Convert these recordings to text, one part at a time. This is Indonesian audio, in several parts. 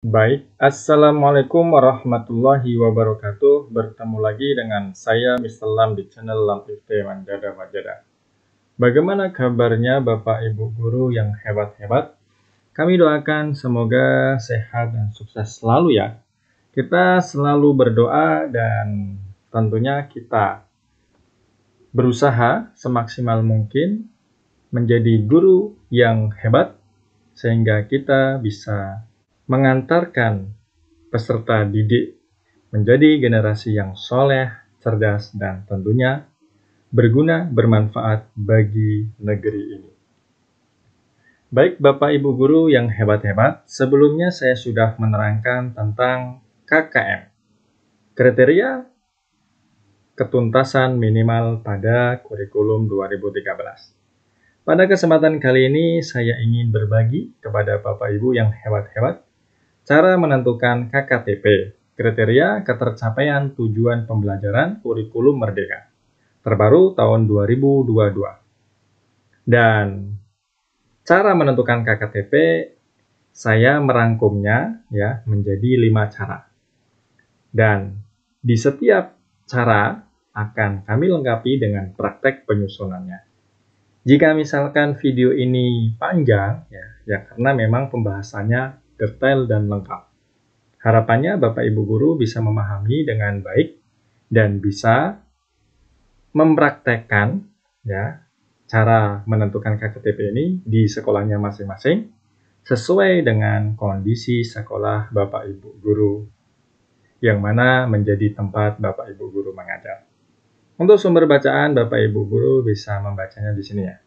Baik, Assalamualaikum warahmatullahi wabarakatuh. Bertemu lagi dengan saya Mr. Lam di channel Lam Mandada Majada. Bagaimana kabarnya Bapak Ibu Guru yang hebat-hebat? Kami doakan semoga sehat dan sukses selalu ya. Kita selalu berdoa dan tentunya kita berusaha semaksimal mungkin menjadi guru yang hebat sehingga kita bisa mengantarkan peserta didik menjadi generasi yang soleh, cerdas, dan tentunya berguna bermanfaat bagi negeri ini. Baik Bapak Ibu guru yang hebat-hebat, sebelumnya saya sudah menerangkan tentang KKM. Kriteria ketuntasan minimal pada kurikulum 2013. Pada kesempatan kali ini saya ingin berbagi kepada Bapak Ibu yang hebat-hebat Cara menentukan KKTP, kriteria ketercapaian tujuan pembelajaran kurikulum merdeka, terbaru tahun 2022. Dan cara menentukan KKTP saya merangkumnya ya menjadi lima cara. Dan di setiap cara akan kami lengkapi dengan praktek penyusunannya. Jika misalkan video ini panjang, ya, ya karena memang pembahasannya detail, dan lengkap. Harapannya Bapak Ibu guru bisa memahami dengan baik dan bisa mempraktekkan ya cara menentukan KKTP ini di sekolahnya masing-masing sesuai dengan kondisi sekolah Bapak Ibu guru yang mana menjadi tempat Bapak Ibu guru mengajar. Untuk sumber bacaan Bapak Ibu guru bisa membacanya di sini ya.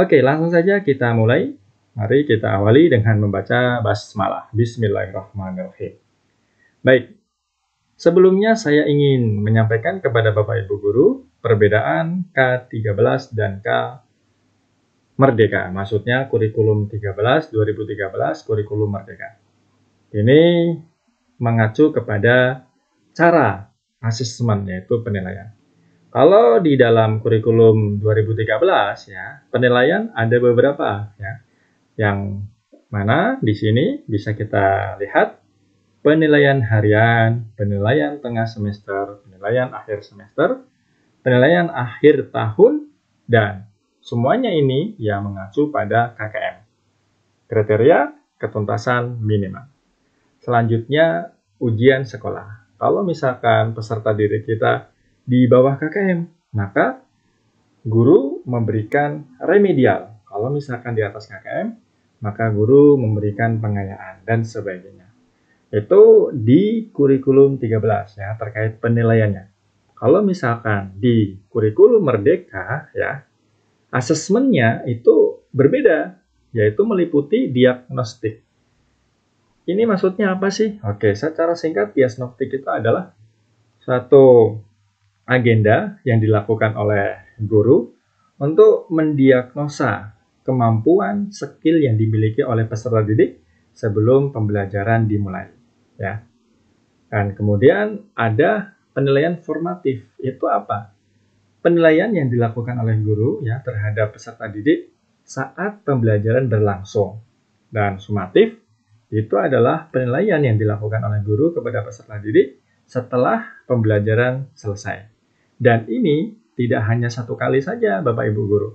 Oke, langsung saja kita mulai. Mari kita awali dengan membaca basmalah. Bismillahirrahmanirrahim. Baik, sebelumnya saya ingin menyampaikan kepada Bapak Ibu Guru perbedaan K13 dan K Merdeka. Maksudnya kurikulum 13 2013 kurikulum Merdeka. Ini mengacu kepada cara asesmen yaitu penilaian. Kalau di dalam kurikulum 2013 ya, penilaian ada beberapa ya yang mana di sini bisa kita lihat penilaian harian, penilaian tengah semester, penilaian akhir semester, penilaian akhir tahun, dan semuanya ini yang mengacu pada KKM. Kriteria ketuntasan minimal. Selanjutnya, ujian sekolah. Kalau misalkan peserta didik kita di bawah KKM, maka guru memberikan remedial. Kalau misalkan di atas KKM, maka guru memberikan pengayaan dan sebagainya. Itu di kurikulum 13 ya terkait penilaiannya. Kalau misalkan di kurikulum merdeka ya asesmennya itu berbeda yaitu meliputi diagnostik. Ini maksudnya apa sih? Oke, secara singkat diagnostik itu adalah satu agenda yang dilakukan oleh guru untuk mendiagnosa kemampuan, skill yang dimiliki oleh peserta didik sebelum pembelajaran dimulai. Ya. Dan kemudian ada penilaian formatif. Itu apa? Penilaian yang dilakukan oleh guru ya terhadap peserta didik saat pembelajaran berlangsung. Dan sumatif itu adalah penilaian yang dilakukan oleh guru kepada peserta didik setelah pembelajaran selesai. Dan ini tidak hanya satu kali saja Bapak Ibu guru,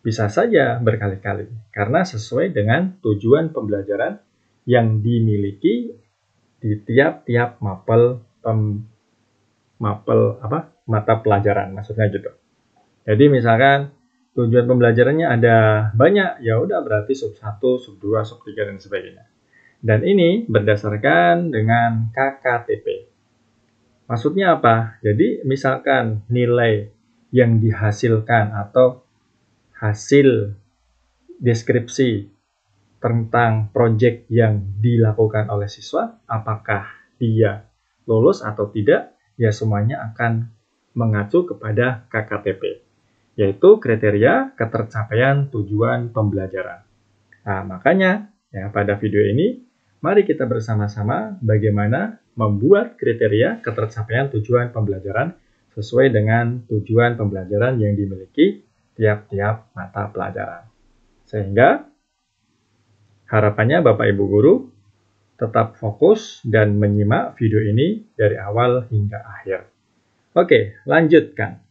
bisa saja berkali-kali, karena sesuai dengan tujuan pembelajaran yang dimiliki di tiap-tiap mapel pem, mapel apa mata pelajaran maksudnya gitu. Jadi misalkan tujuan pembelajarannya ada banyak, ya udah berarti sub 1, sub 2, sub 3 dan sebagainya. Dan ini berdasarkan dengan KKTP. Maksudnya apa? Jadi misalkan nilai yang dihasilkan atau hasil deskripsi tentang proyek yang dilakukan oleh siswa, apakah dia lulus atau tidak, ya semuanya akan mengacu kepada KKTP, yaitu kriteria ketercapaian tujuan pembelajaran. Nah, makanya ya pada video ini mari kita bersama-sama bagaimana membuat kriteria ketercapaian tujuan pembelajaran sesuai dengan tujuan pembelajaran yang dimiliki tiap-tiap mata pelajaran. Sehingga harapannya Bapak Ibu guru tetap fokus dan menyimak video ini dari awal hingga akhir. Oke, lanjutkan.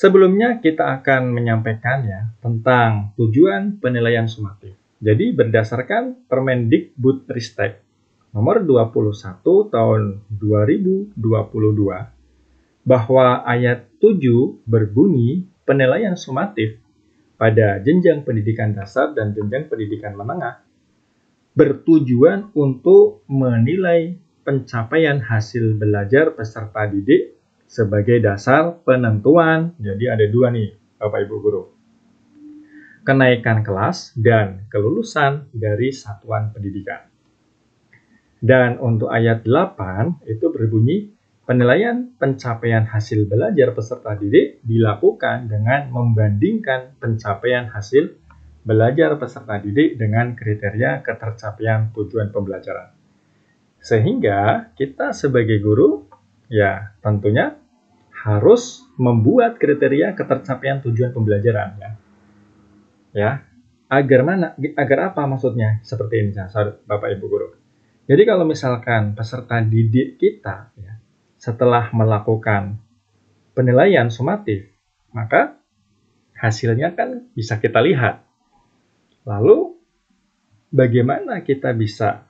Sebelumnya kita akan menyampaikan ya tentang tujuan penilaian sumatif. Jadi berdasarkan Permendikbud Ristek nomor 21 tahun 2022 bahwa ayat 7 berbunyi penilaian sumatif pada jenjang pendidikan dasar dan jenjang pendidikan menengah bertujuan untuk menilai pencapaian hasil belajar peserta didik sebagai dasar penentuan. Jadi ada dua nih, Bapak Ibu guru. Kenaikan kelas dan kelulusan dari satuan pendidikan. Dan untuk ayat 8 itu berbunyi Penilaian pencapaian hasil belajar peserta didik dilakukan dengan membandingkan pencapaian hasil belajar peserta didik dengan kriteria ketercapaian tujuan pembelajaran. Sehingga kita sebagai guru ya tentunya harus membuat kriteria ketercapaian tujuan pembelajaran ya. Ya, agar mana agar apa maksudnya seperti ini Bapak Ibu guru. Jadi kalau misalkan peserta didik kita ya, setelah melakukan penilaian somatif maka hasilnya kan bisa kita lihat. Lalu, bagaimana kita bisa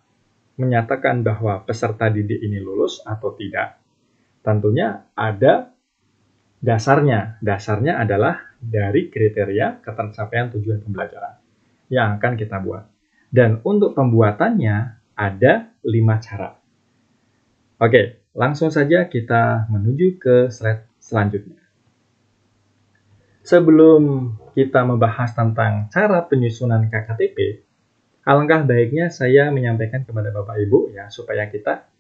menyatakan bahwa peserta didik ini lulus atau tidak? Tentunya ada dasarnya. Dasarnya adalah dari kriteria ketercapaian tujuan pembelajaran yang akan kita buat. Dan untuk pembuatannya ada lima cara. Oke, Langsung saja kita menuju ke slide selanjutnya. Sebelum kita membahas tentang cara penyusunan KKTP, alangkah baiknya saya menyampaikan kepada Bapak Ibu ya supaya kita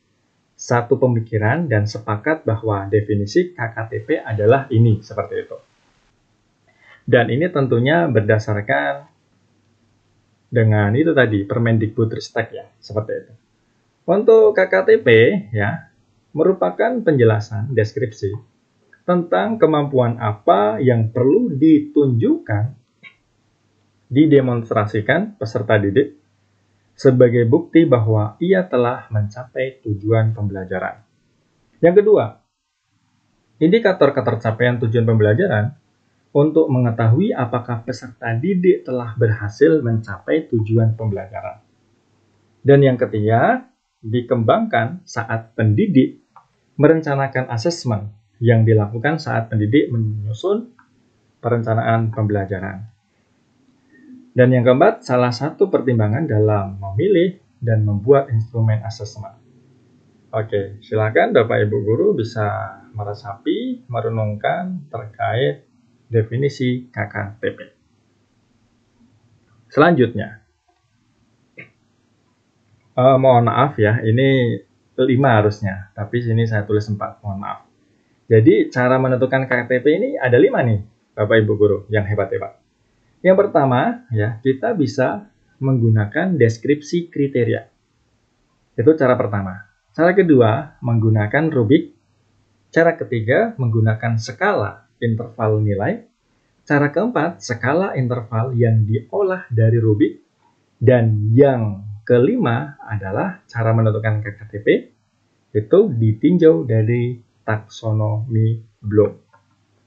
satu pemikiran dan sepakat bahwa definisi KKTP adalah ini seperti itu. Dan ini tentunya berdasarkan dengan itu tadi Permendikbudristek ya, seperti itu. Untuk KKTP ya, merupakan penjelasan deskripsi tentang kemampuan apa yang perlu ditunjukkan, didemonstrasikan peserta didik sebagai bukti bahwa ia telah mencapai tujuan pembelajaran. Yang kedua, indikator ketercapaian tujuan pembelajaran untuk mengetahui apakah peserta didik telah berhasil mencapai tujuan pembelajaran. Dan yang ketiga, dikembangkan saat pendidik merencanakan asesmen yang dilakukan saat pendidik menyusun perencanaan pembelajaran. Dan yang keempat, salah satu pertimbangan dalam memilih dan membuat instrumen asesmen. Oke, silakan Bapak Ibu guru bisa meresapi, merenungkan terkait definisi KKTP. Selanjutnya, eh, mohon maaf ya, ini lima harusnya, tapi sini saya tulis empat, mohon maaf. Jadi cara menentukan KTP ini ada lima nih, Bapak Ibu Guru, yang hebat-hebat. Yang pertama, ya kita bisa menggunakan deskripsi kriteria. Itu cara pertama. Cara kedua, menggunakan rubik. Cara ketiga, menggunakan skala interval nilai. Cara keempat, skala interval yang diolah dari rubik. Dan yang kelima adalah cara menentukan KKTP itu ditinjau dari taksonomi Bloom.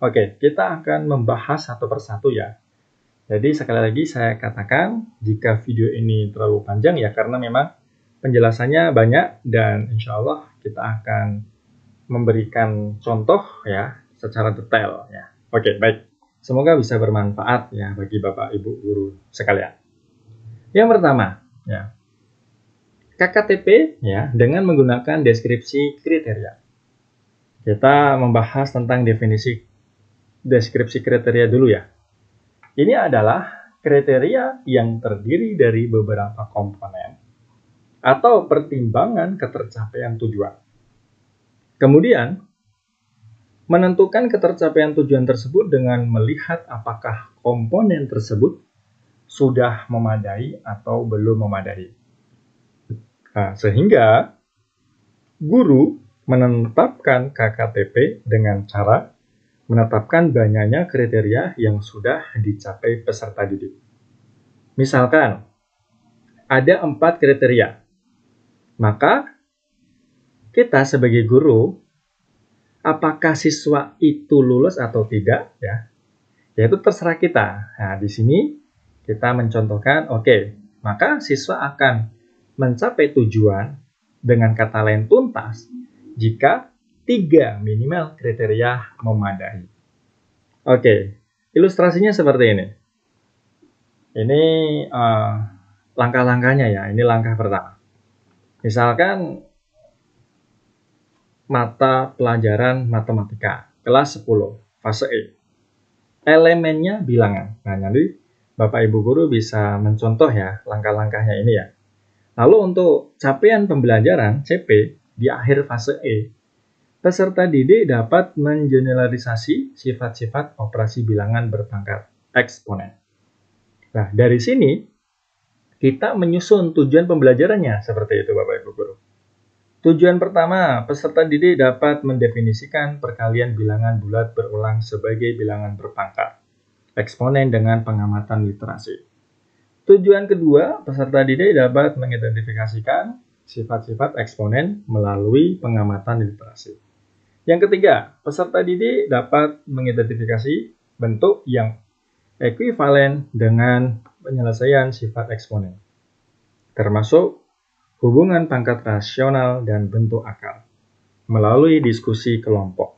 Oke, kita akan membahas satu persatu ya. Jadi sekali lagi saya katakan jika video ini terlalu panjang ya karena memang penjelasannya banyak dan insya Allah kita akan memberikan contoh ya secara detail ya. Oke baik, semoga bisa bermanfaat ya bagi bapak ibu guru sekalian. Yang pertama ya KKTP ya dengan menggunakan deskripsi kriteria. Kita membahas tentang definisi deskripsi kriteria dulu ya. Ini adalah kriteria yang terdiri dari beberapa komponen atau pertimbangan ketercapaian tujuan. Kemudian, menentukan ketercapaian tujuan tersebut dengan melihat apakah komponen tersebut sudah memadai atau belum memadai. Nah, sehingga guru menetapkan KKTP dengan cara menetapkan banyaknya kriteria yang sudah dicapai peserta didik. Misalkan, ada empat kriteria. Maka, kita sebagai guru, apakah siswa itu lulus atau tidak, ya, yaitu terserah kita. Nah, di sini kita mencontohkan, oke, okay, maka siswa akan mencapai tujuan dengan kata lain tuntas jika tiga minimal kriteria memadai. Oke, ilustrasinya seperti ini. Ini uh, langkah-langkahnya ya, ini langkah pertama. Misalkan mata pelajaran matematika, kelas 10, fase E. Elemennya bilangan. Nah, nanti Bapak Ibu Guru bisa mencontoh ya langkah-langkahnya ini ya. Lalu untuk capaian pembelajaran CP di akhir fase E, peserta didik dapat mengeneralisasi sifat-sifat operasi bilangan berpangkat eksponen. Nah, dari sini kita menyusun tujuan pembelajarannya seperti itu Bapak Ibu Guru. Tujuan pertama, peserta didik dapat mendefinisikan perkalian bilangan bulat berulang sebagai bilangan berpangkat, eksponen dengan pengamatan literasi. Tujuan kedua, peserta didik dapat mengidentifikasikan sifat-sifat eksponen melalui pengamatan literasi. Yang ketiga, peserta didik dapat mengidentifikasi bentuk yang ekuivalen dengan penyelesaian sifat eksponen, termasuk hubungan pangkat rasional dan bentuk akal, melalui diskusi kelompok.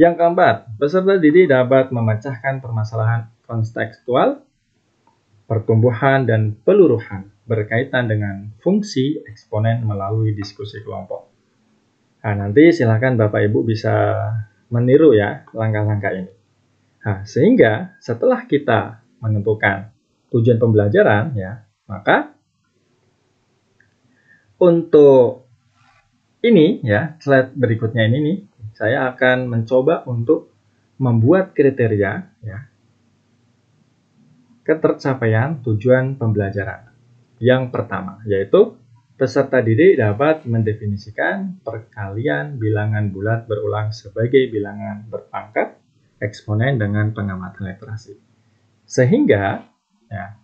Yang keempat, peserta didik dapat memecahkan permasalahan kontekstual pertumbuhan, dan peluruhan berkaitan dengan fungsi eksponen melalui diskusi kelompok. Nah, nanti silakan Bapak Ibu bisa meniru ya langkah-langkah ini. Nah, sehingga setelah kita menentukan tujuan pembelajaran ya, maka untuk ini ya, slide berikutnya ini nih, saya akan mencoba untuk membuat kriteria ya ketercapaian tujuan pembelajaran. Yang pertama, yaitu peserta didik dapat mendefinisikan perkalian bilangan bulat berulang sebagai bilangan berpangkat eksponen dengan pengamatan literasi. Sehingga, ya,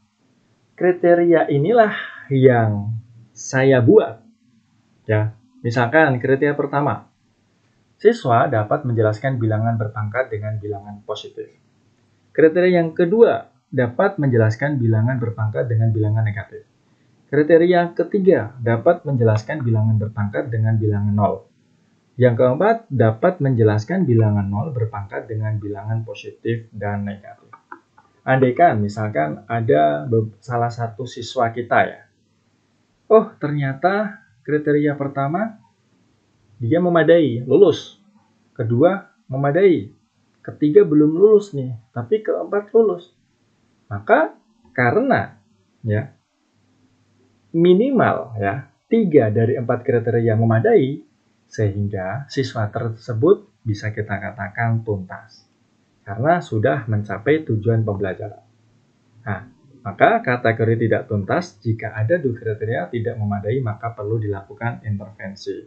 kriteria inilah yang saya buat. Ya, misalkan kriteria pertama, siswa dapat menjelaskan bilangan berpangkat dengan bilangan positif. Kriteria yang kedua, dapat menjelaskan bilangan berpangkat dengan bilangan negatif. Kriteria ketiga dapat menjelaskan bilangan berpangkat dengan bilangan nol. Yang keempat, dapat menjelaskan bilangan nol berpangkat dengan bilangan positif dan negatif. Andaikan misalkan ada salah satu siswa kita ya. Oh, ternyata kriteria pertama dia memadai, lulus. Kedua, memadai. Ketiga belum lulus nih, tapi keempat lulus. Maka karena ya minimal ya tiga dari empat kriteria yang memadai sehingga siswa tersebut bisa kita katakan tuntas karena sudah mencapai tujuan pembelajaran. Nah, maka kategori tidak tuntas jika ada dua kriteria tidak memadai maka perlu dilakukan intervensi.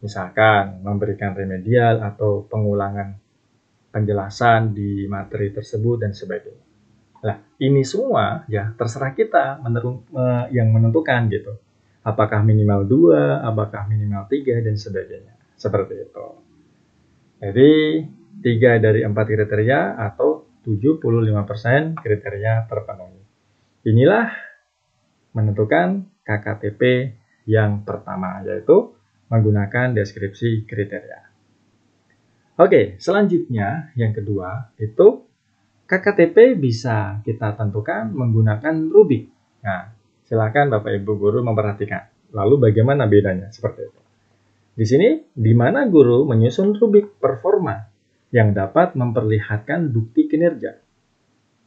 Misalkan memberikan remedial atau pengulangan penjelasan di materi tersebut dan sebagainya. Nah, ini semua ya terserah kita menerung, uh, yang menentukan gitu. Apakah minimal dua, apakah minimal tiga dan sebagainya. Seperti itu. Jadi, tiga dari empat kriteria atau 75% kriteria terpenuhi. Inilah menentukan KKTP yang pertama yaitu menggunakan deskripsi kriteria. Oke, selanjutnya yang kedua itu KKTP bisa kita tentukan menggunakan Rubik. Nah, silakan Bapak Ibu guru memperhatikan. Lalu bagaimana bedanya seperti itu? Di sini, di mana guru menyusun Rubik performa yang dapat memperlihatkan bukti kinerja.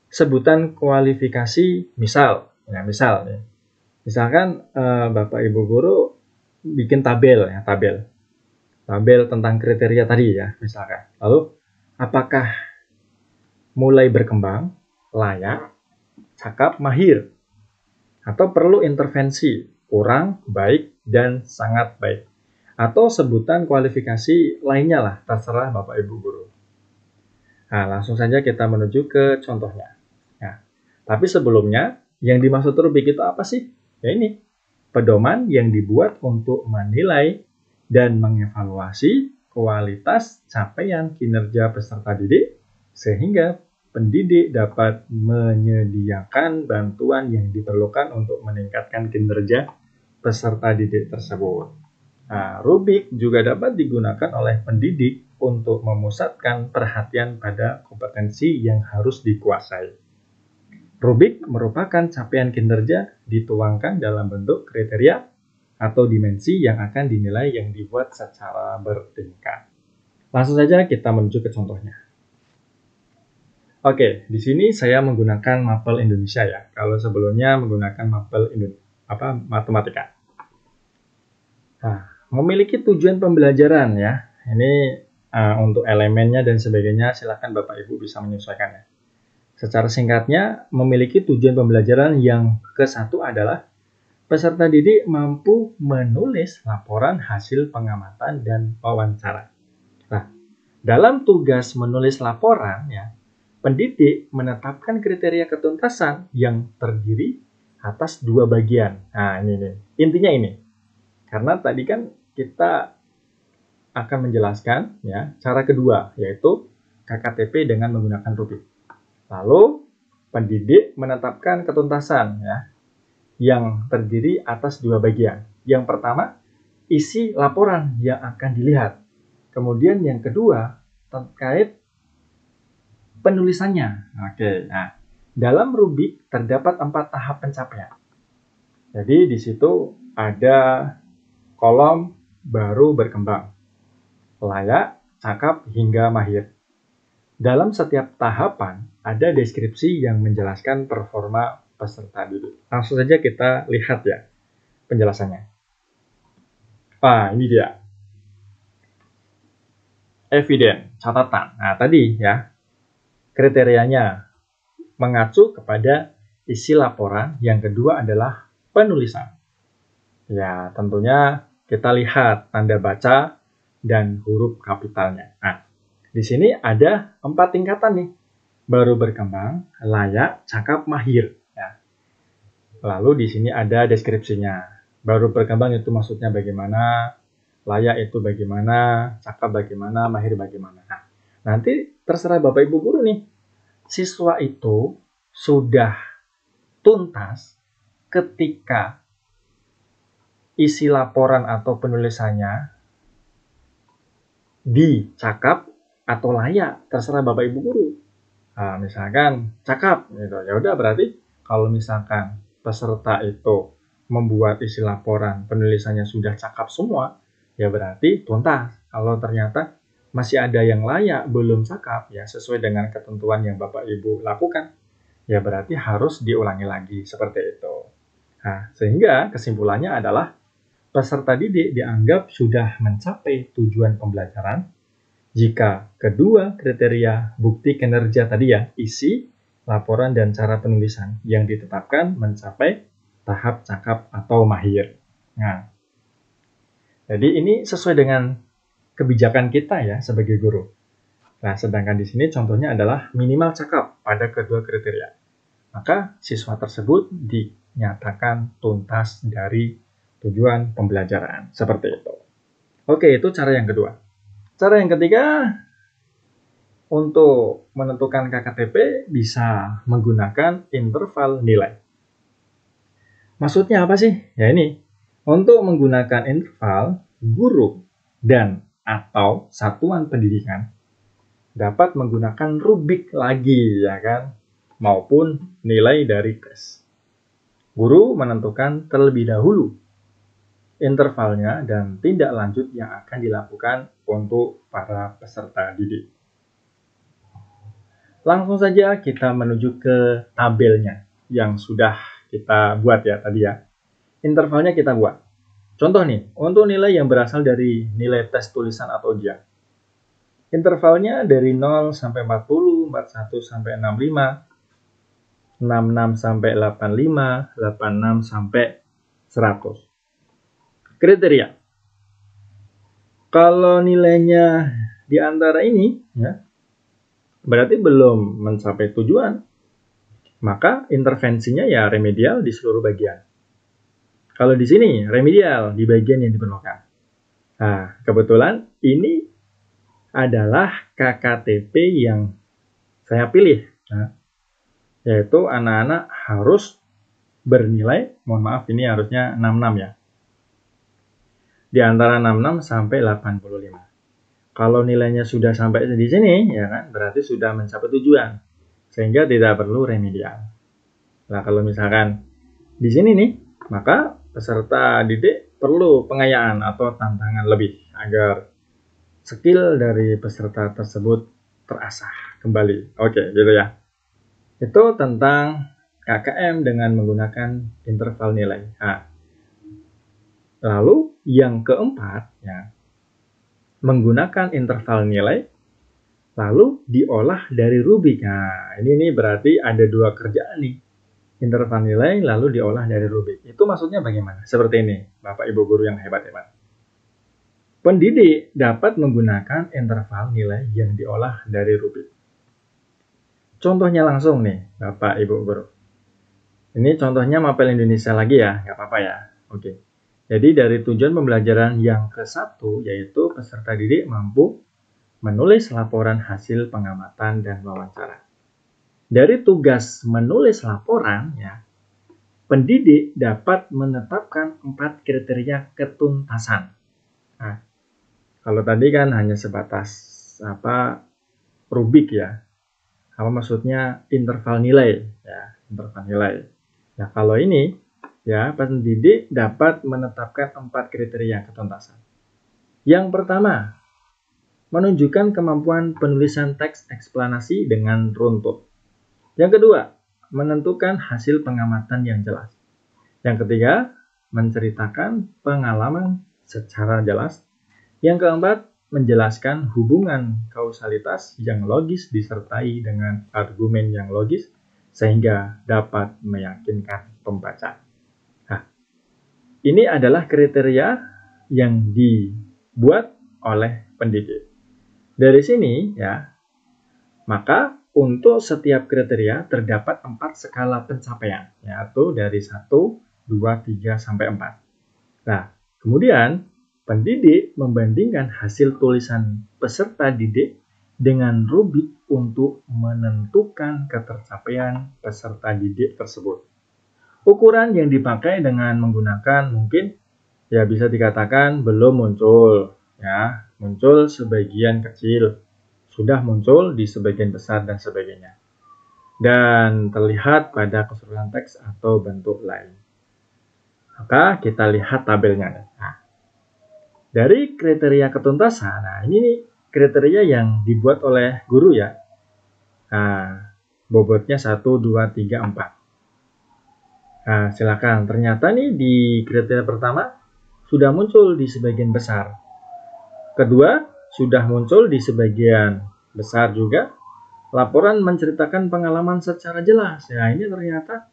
Sebutan kualifikasi misal, ya misal, ya. misalkan eh, Bapak Ibu guru bikin tabel ya tabel, tabel tentang kriteria tadi ya misalkan. Lalu apakah mulai berkembang, layak, cakap, mahir, atau perlu intervensi, kurang, baik, dan sangat baik. Atau sebutan kualifikasi lainnya lah, terserah Bapak Ibu Guru. Nah, langsung saja kita menuju ke contohnya. Nah, tapi sebelumnya, yang dimaksud rubik itu apa sih? Ya ini, pedoman yang dibuat untuk menilai dan mengevaluasi kualitas capaian kinerja peserta didik sehingga pendidik dapat menyediakan bantuan yang diperlukan untuk meningkatkan kinerja peserta didik tersebut. Nah, rubik juga dapat digunakan oleh pendidik untuk memusatkan perhatian pada kompetensi yang harus dikuasai. Rubik merupakan capaian kinerja dituangkan dalam bentuk kriteria atau dimensi yang akan dinilai yang dibuat secara bertingkat. Langsung saja kita menuju ke contohnya. Oke, di sini saya menggunakan mapel Indonesia ya. Kalau sebelumnya menggunakan mapel apa matematika. Nah, memiliki tujuan pembelajaran ya. Ini uh, untuk elemennya dan sebagainya silahkan Bapak Ibu bisa menyesuaikan ya. Secara singkatnya, memiliki tujuan pembelajaran yang ke satu adalah peserta didik mampu menulis laporan hasil pengamatan dan wawancara. Nah, dalam tugas menulis laporan ya, pendidik menetapkan kriteria ketuntasan yang terdiri atas dua bagian. Nah, ini nih. Intinya ini. Karena tadi kan kita akan menjelaskan ya cara kedua yaitu KKTP dengan menggunakan rubrik. Lalu pendidik menetapkan ketuntasan ya yang terdiri atas dua bagian. Yang pertama, isi laporan yang akan dilihat. Kemudian yang kedua, terkait penulisannya. Oke, nah dalam rubik terdapat empat tahap pencapaian. Jadi di situ ada kolom baru berkembang, layak, cakap, hingga mahir. Dalam setiap tahapan ada deskripsi yang menjelaskan performa peserta didik. Langsung saja kita lihat ya penjelasannya. Ah, ini dia. Eviden, catatan. Nah, tadi ya, kriterianya mengacu kepada isi laporan, yang kedua adalah penulisan. Ya, tentunya kita lihat tanda baca dan huruf kapitalnya. Nah, di sini ada empat tingkatan nih. Baru berkembang, layak, cakap, mahir. Ya. Lalu di sini ada deskripsinya. Baru berkembang itu maksudnya bagaimana, layak itu bagaimana, cakap bagaimana, mahir bagaimana. Nah, nanti terserah Bapak Ibu guru nih. Siswa itu sudah tuntas ketika isi laporan atau penulisannya dicakap atau layak terserah bapak ibu guru nah, misalkan cakap gitu ya udah berarti kalau misalkan peserta itu membuat isi laporan penulisannya sudah cakap semua ya berarti tuntas kalau ternyata masih ada yang layak belum cakap ya sesuai dengan ketentuan yang Bapak Ibu lakukan ya berarti harus diulangi lagi seperti itu. Nah, sehingga kesimpulannya adalah peserta didik dianggap sudah mencapai tujuan pembelajaran jika kedua kriteria bukti kinerja tadi ya isi, laporan dan cara penulisan yang ditetapkan mencapai tahap cakap atau mahir. Nah, jadi ini sesuai dengan kebijakan kita ya sebagai guru. Nah, sedangkan di sini contohnya adalah minimal cakap pada kedua kriteria. Maka siswa tersebut dinyatakan tuntas dari tujuan pembelajaran. Seperti itu. Oke, itu cara yang kedua. Cara yang ketiga, untuk menentukan KKTP bisa menggunakan interval nilai. Maksudnya apa sih? Ya ini, untuk menggunakan interval, guru dan atau satuan pendidikan dapat menggunakan rubik lagi ya kan maupun nilai dari tes. Guru menentukan terlebih dahulu intervalnya dan tindak lanjut yang akan dilakukan untuk para peserta didik. Langsung saja kita menuju ke tabelnya yang sudah kita buat ya tadi ya. Intervalnya kita buat. Contoh nih, untuk nilai yang berasal dari nilai tes tulisan atau ujian. Intervalnya dari 0 sampai 40, 41 sampai 65, 66 sampai 85, 86 sampai 100. Kriteria. Kalau nilainya di antara ini, ya, berarti belum mencapai tujuan. Maka intervensinya ya remedial di seluruh bagian. Kalau di sini remedial di bagian yang diperlukan. Nah, kebetulan ini adalah KKTP yang saya pilih. Nah, yaitu anak-anak harus bernilai, mohon maaf ini harusnya 66 ya. Di antara 66 sampai 85. Kalau nilainya sudah sampai di sini, ya kan, berarti sudah mencapai tujuan. Sehingga tidak perlu remedial. Nah, kalau misalkan di sini nih, maka peserta didik perlu pengayaan atau tantangan lebih agar skill dari peserta tersebut terasah kembali. Oke, gitu ya. Itu tentang KKM dengan menggunakan interval nilai. Nah, lalu yang keempat, ya, menggunakan interval nilai lalu diolah dari rubik. Nah, ini nih berarti ada dua kerjaan nih interval nilai lalu diolah dari rubik. Itu maksudnya bagaimana? Seperti ini, Bapak Ibu guru yang hebat-hebat. Pendidik dapat menggunakan interval nilai yang diolah dari rubik. Contohnya langsung nih, Bapak Ibu guru. Ini contohnya mapel Indonesia lagi ya, nggak apa-apa ya. Oke. Jadi dari tujuan pembelajaran yang ke-1 yaitu peserta didik mampu menulis laporan hasil pengamatan dan wawancara. Dari tugas menulis laporan, ya, pendidik dapat menetapkan empat kriteria ketuntasan. Nah, kalau tadi kan hanya sebatas apa rubik ya, apa maksudnya interval nilai ya, interval nilai. Nah kalau ini ya pendidik dapat menetapkan empat kriteria ketuntasan. Yang pertama, menunjukkan kemampuan penulisan teks eksplanasi dengan runtut. Yang kedua, menentukan hasil pengamatan yang jelas. Yang ketiga, menceritakan pengalaman secara jelas. Yang keempat, menjelaskan hubungan kausalitas yang logis disertai dengan argumen yang logis sehingga dapat meyakinkan pembaca. Nah, ini adalah kriteria yang dibuat oleh pendidik. Dari sini ya, maka untuk setiap kriteria terdapat empat skala pencapaian, yaitu dari 1, 2, 3, sampai 4. Nah, kemudian pendidik membandingkan hasil tulisan peserta didik dengan rubik untuk menentukan ketercapaian peserta didik tersebut. Ukuran yang dipakai dengan menggunakan mungkin ya bisa dikatakan belum muncul, ya muncul sebagian kecil sudah muncul di sebagian besar dan sebagainya. Dan terlihat pada keseluruhan teks atau bentuk lain. Maka kita lihat tabelnya. Nah, dari kriteria ketuntasan, nah ini nih kriteria yang dibuat oleh guru ya. Nah, bobotnya 1, 2, 3, 4. Nah, silakan. Ternyata nih di kriteria pertama sudah muncul di sebagian besar. Kedua, sudah muncul di sebagian besar juga laporan menceritakan pengalaman secara jelas. Ya, ini ternyata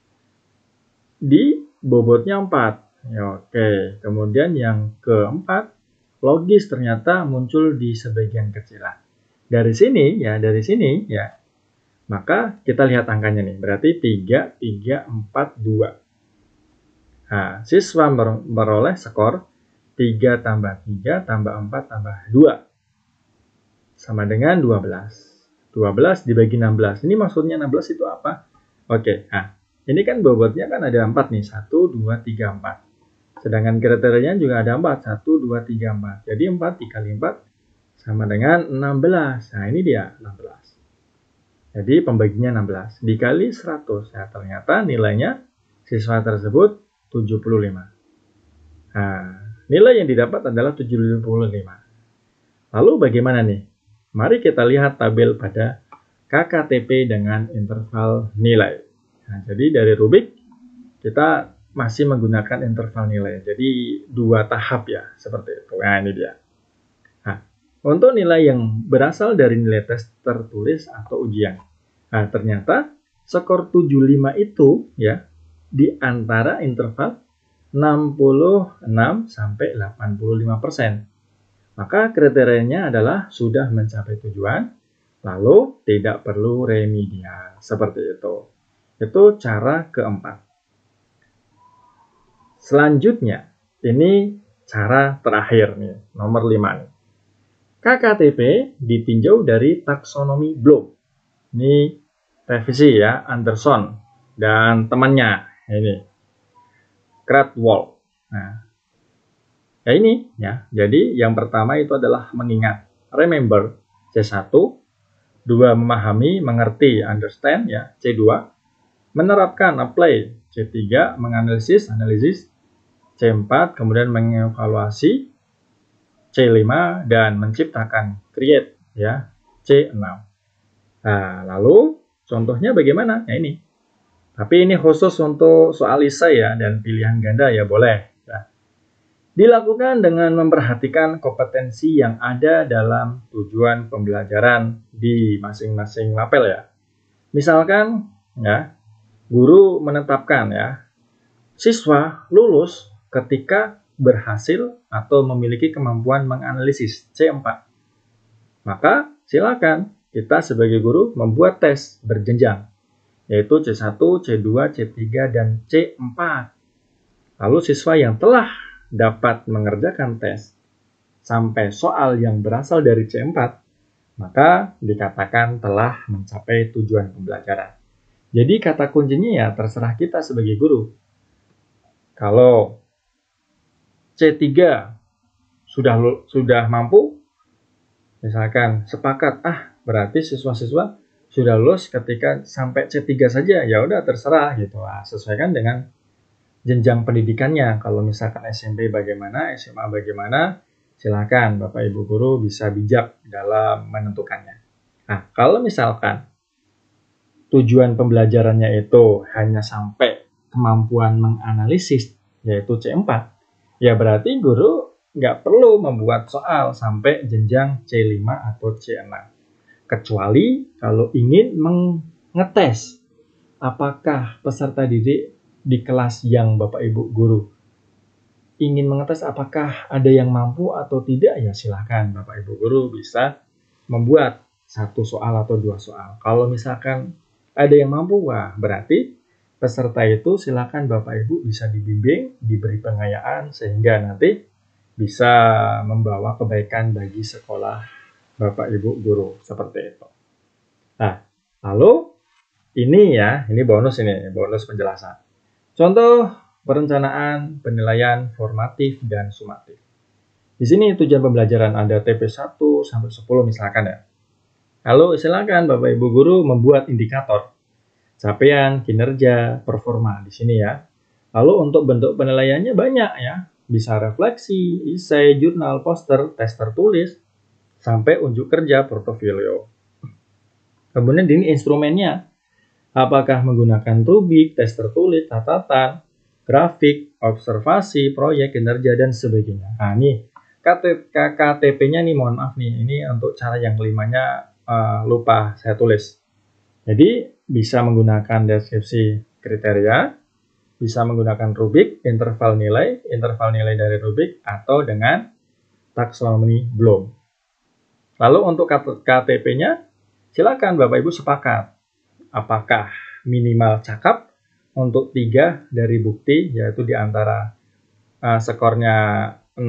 di bobotnya 4. Ya, oke. Kemudian yang keempat, logis ternyata muncul di sebagian kecil. Nah, dari sini ya, dari sini ya. Maka kita lihat angkanya nih. Berarti 3 3 4 2. Nah, siswa meroleh skor 3 tambah 3 tambah 4 tambah 2 sama dengan 12. 12 dibagi 16. Ini maksudnya 16 itu apa? Oke, nah ini kan bobotnya kan ada 4 nih. 1, 2, 3, 4. Sedangkan kriterianya juga ada 4. 1, 2, 3, 4. Jadi 4 dikali 4 sama dengan 16. Nah ini dia 16. Jadi pembaginya 16. Dikali 100. Nah ternyata nilainya siswa tersebut 75. Nah, nilai yang didapat adalah 75. Lalu bagaimana nih? Mari kita lihat tabel pada KKTP dengan interval nilai. Nah, jadi dari Rubik kita masih menggunakan interval nilai. Jadi dua tahap ya, seperti itu. Nah, ini dia. Nah, untuk nilai yang berasal dari nilai tes tertulis atau ujian. Nah, ternyata skor 75 itu ya di antara interval 66 sampai 85 persen. Maka kriterianya adalah sudah mencapai tujuan, lalu tidak perlu remedial. Seperti itu. Itu cara keempat. Selanjutnya, ini cara terakhir nih, nomor lima. nih. KKTP ditinjau dari taksonomi Bloom. Ini revisi ya, Anderson dan temannya ini. Kratwall. Nah, Ya ini ya. Jadi yang pertama itu adalah mengingat, remember C1, dua memahami, mengerti, understand ya C2, menerapkan, apply C3, menganalisis, analisis C4, kemudian mengevaluasi C5 dan menciptakan, create ya C6. Nah, lalu contohnya bagaimana? Ya ini. Tapi ini khusus untuk soal ISA ya dan pilihan ganda ya boleh Dilakukan dengan memperhatikan kompetensi yang ada dalam tujuan pembelajaran di masing-masing lapel ya. Misalkan ya, guru menetapkan ya, siswa lulus ketika berhasil atau memiliki kemampuan menganalisis C4. Maka silakan kita sebagai guru membuat tes berjenjang yaitu C1, C2, C3 dan C4. Lalu siswa yang telah dapat mengerjakan tes sampai soal yang berasal dari C4, maka dikatakan telah mencapai tujuan pembelajaran. Jadi kata kuncinya ya terserah kita sebagai guru. Kalau C3 sudah sudah mampu, misalkan sepakat, ah berarti siswa-siswa sudah lulus ketika sampai C3 saja, ya udah terserah gitu. lah, sesuaikan dengan jenjang pendidikannya. Kalau misalkan SMP bagaimana, SMA bagaimana, silakan Bapak Ibu guru bisa bijak dalam menentukannya. Nah, kalau misalkan tujuan pembelajarannya itu hanya sampai kemampuan menganalisis, yaitu C4, ya berarti guru nggak perlu membuat soal sampai jenjang C5 atau C6. Kecuali kalau ingin mengetes apakah peserta didik di kelas yang Bapak Ibu guru ingin mengetes apakah ada yang mampu atau tidak ya silahkan Bapak Ibu guru bisa membuat satu soal atau dua soal. Kalau misalkan ada yang mampu, wah berarti peserta itu silakan Bapak Ibu bisa dibimbing, diberi pengayaan sehingga nanti bisa membawa kebaikan bagi sekolah Bapak Ibu guru seperti itu. Nah, lalu ini ya, ini bonus ini, bonus penjelasan. Contoh perencanaan, penilaian, formatif, dan sumatif. Di sini tujuan pembelajaran ada TP1 sampai 10 misalkan ya. Lalu silakan Bapak Ibu guru membuat indikator capaian, kinerja, performa di sini ya. Lalu untuk bentuk penilaiannya banyak ya. Bisa refleksi, isai, jurnal, poster, tes tertulis, sampai unjuk kerja portofolio. Kemudian ini instrumennya apakah menggunakan rubik, tes tertulis, catatan, grafik, observasi, proyek, kinerja, dan sebagainya. Nah, ini KTP-nya nih, mohon maaf nih, ini untuk cara yang kelimanya uh, lupa saya tulis. Jadi, bisa menggunakan deskripsi kriteria, bisa menggunakan rubik, interval nilai, interval nilai dari rubik, atau dengan taksonomi Bloom. Lalu untuk KTP-nya, silakan Bapak-Ibu sepakat apakah minimal cakap untuk tiga dari bukti yaitu di antara uh, skornya 61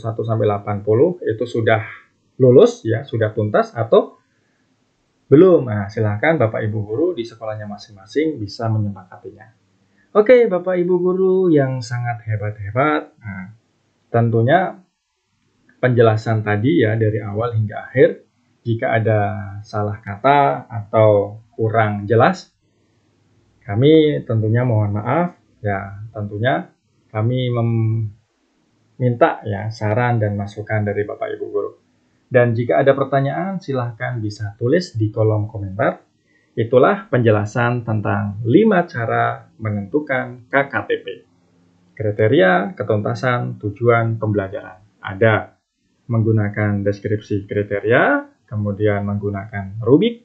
sampai 80 itu sudah lulus ya sudah tuntas atau belum nah silahkan bapak ibu guru di sekolahnya masing-masing bisa menyepakatinya oke bapak ibu guru yang sangat hebat-hebat nah, tentunya penjelasan tadi ya dari awal hingga akhir jika ada salah kata atau kurang jelas, kami tentunya mohon maaf ya tentunya kami meminta ya saran dan masukan dari Bapak Ibu guru. Dan jika ada pertanyaan silahkan bisa tulis di kolom komentar. Itulah penjelasan tentang 5 cara menentukan KKTP. Kriteria, ketuntasan, tujuan pembelajaran. Ada menggunakan deskripsi kriteria, kemudian menggunakan rubik,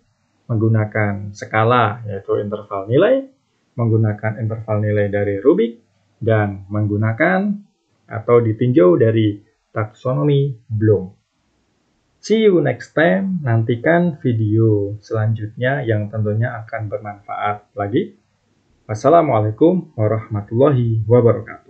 menggunakan skala yaitu interval nilai, menggunakan interval nilai dari Rubik, dan menggunakan atau ditinjau dari taksonomi Bloom. See you next time, nantikan video selanjutnya yang tentunya akan bermanfaat lagi. Wassalamualaikum warahmatullahi wabarakatuh.